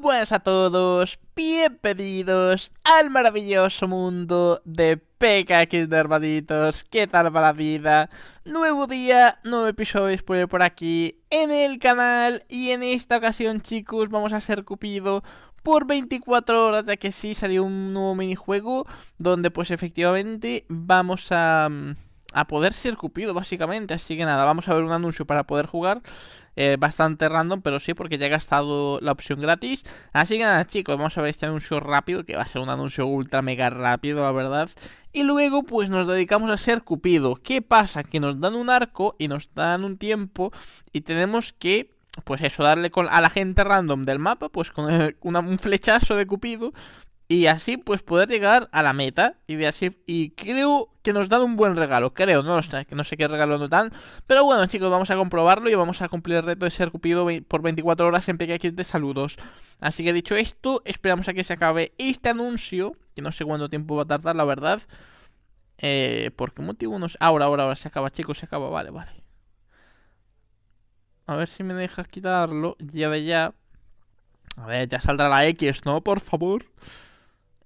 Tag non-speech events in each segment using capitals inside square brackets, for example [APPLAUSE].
buenas a todos, bienvenidos al maravilloso mundo de PKX de ¿qué tal va la vida? Nuevo día, nuevo episodio disponible por aquí en el canal y en esta ocasión chicos vamos a ser Cupido por 24 horas ya que sí salió un nuevo minijuego donde pues efectivamente vamos a... Mm, a poder ser Cupido, básicamente. Así que nada, vamos a ver un anuncio para poder jugar. Eh, bastante random, pero sí, porque ya he gastado la opción gratis. Así que nada, chicos, vamos a ver este anuncio rápido, que va a ser un anuncio ultra mega rápido, la verdad. Y luego, pues nos dedicamos a ser Cupido. ¿Qué pasa? Que nos dan un arco y nos dan un tiempo y tenemos que pues eso, darle con, a la gente random del mapa, pues con [LAUGHS] un flechazo de Cupido y así pues poder llegar a la meta y de así y creo que nos dan un buen regalo creo no sé no sé qué regalo nos dan pero bueno chicos vamos a comprobarlo y vamos a cumplir el reto de ser cupido por 24 horas en PKX de saludos así que dicho esto esperamos a que se acabe este anuncio que no sé cuánto tiempo va a tardar la verdad eh, por qué motivo no ahora ahora ahora se acaba chicos se acaba vale vale a ver si me dejas quitarlo ya de ya a ver ya saldrá la X no por favor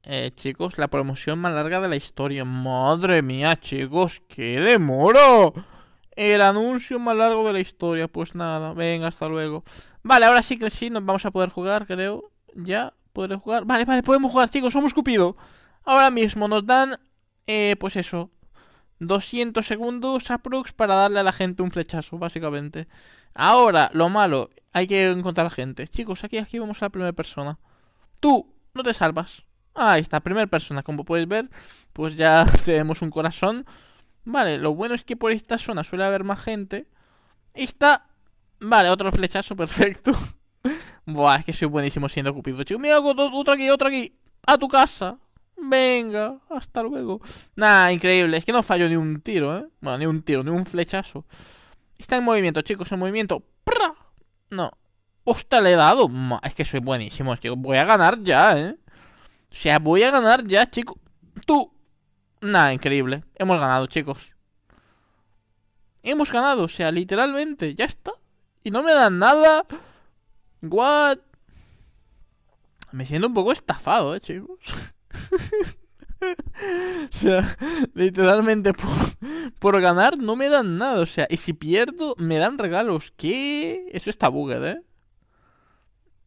eh, chicos, la promoción más larga de la historia. Madre mía, chicos, qué demoro! El anuncio más largo de la historia. Pues nada, venga, hasta luego. Vale, ahora sí que sí, nos vamos a poder jugar, creo. Ya, podré jugar. Vale, vale, podemos jugar, chicos, somos Cupido. Ahora mismo nos dan, eh, pues eso, 200 segundos A aprox para darle a la gente un flechazo, básicamente. Ahora, lo malo, hay que encontrar gente. Chicos, aquí, aquí vamos a la primera persona. Tú, no te salvas. Ah, ahí está, primera persona, como podéis ver, pues ya [LAUGHS] tenemos un corazón. Vale, lo bueno es que por esta zona suele haber más gente. está, Vale, otro flechazo, [LAUGHS] perfecto. Buah, es que soy buenísimo siendo cupido, chicos. Mira, otro aquí, otro aquí. A tu casa. Venga, hasta luego. Nada, increíble. Es que no fallo ni un tiro, ¿eh? Bueno, ni un tiro, ni un flechazo. Está en movimiento, chicos, en movimiento. No. Hostia, le he dado. Es que soy buenísimo, chicos. Voy a ganar ya, ¿eh? O sea, voy a ganar ya, chicos. Tú. Nada, increíble. Hemos ganado, chicos. Hemos ganado, o sea, literalmente, ya está. Y no me dan nada. What? Me siento un poco estafado, eh, chicos. [LAUGHS] o sea, literalmente por, ganar no me dan nada. O sea, y si pierdo, me dan regalos. ¿Qué? Eso está bugged, eh.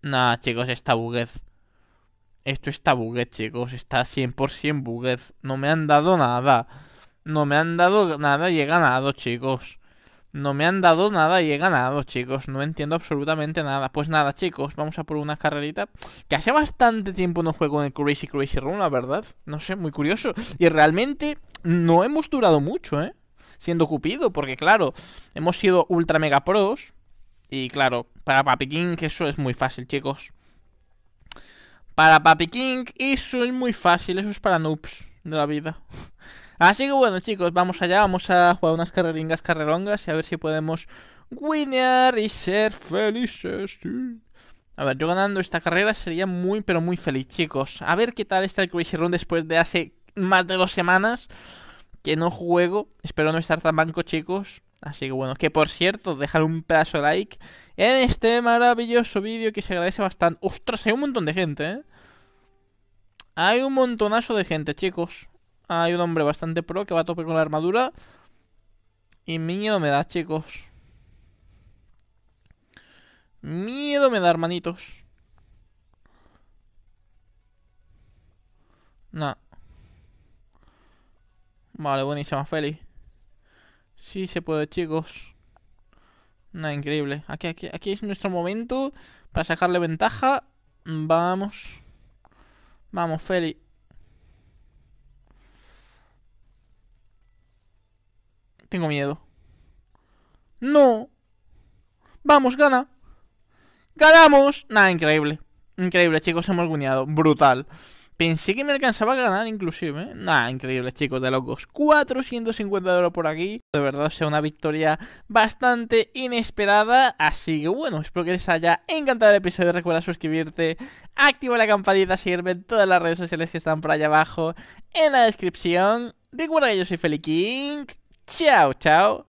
Nah, chicos, está bugged. Esto está bugue, chicos. Está 100% buguet. No me han dado nada. No me han dado nada y he ganado, chicos. No me han dado nada y he ganado, chicos. No entiendo absolutamente nada. Pues nada, chicos, vamos a por una carrerita. Que hace bastante tiempo no juego en el Crazy Crazy Run, la verdad. No sé, muy curioso. Y realmente no hemos durado mucho, ¿eh? Siendo Cupido, porque claro, hemos sido ultra mega pros. Y claro, para Papi King que eso es muy fácil, chicos para Papi King. Eso es muy fácil, eso es para noobs de la vida. [LAUGHS] Así que bueno, chicos, vamos allá. Vamos a jugar unas carreringas, carrerongas y a ver si podemos winear y ser felices. A ver, yo ganando esta carrera sería muy, pero muy feliz, chicos. A ver qué tal está el Crazy Run después de hace más de dos semanas que no juego. Espero no estar tan banco, chicos. Así que bueno, que por cierto, dejar un pedazo de like en este maravilloso vídeo que se agradece bastante. ¡Ostras! Hay un montón de gente, ¿eh? Hay un montonazo de gente, chicos. Hay un hombre bastante pro que va a tope con la armadura. Y miedo me da, chicos. Miedo me da, hermanitos. Nah. Vale, buenísima, Feli. Sí se puede, chicos. Nada, increíble. Aquí, aquí, aquí es nuestro momento para sacarle ventaja. Vamos. Vamos, Feli. Tengo miedo. ¡No! ¡Vamos, gana! ¡Ganamos! Nada, increíble. Increíble, chicos, hemos guiñado Brutal. Pensé que me alcanzaba a ganar inclusive. ¿eh? Nada, increíble chicos, de locos. 450 euros por aquí. De verdad, o sea una victoria bastante inesperada. Así que bueno, espero que les haya encantado el episodio. Recuerda suscribirte, activa la campanita, seguirme en todas las redes sociales que están por allá abajo en la descripción. Recuerda que yo soy Feli King. Chao, chao.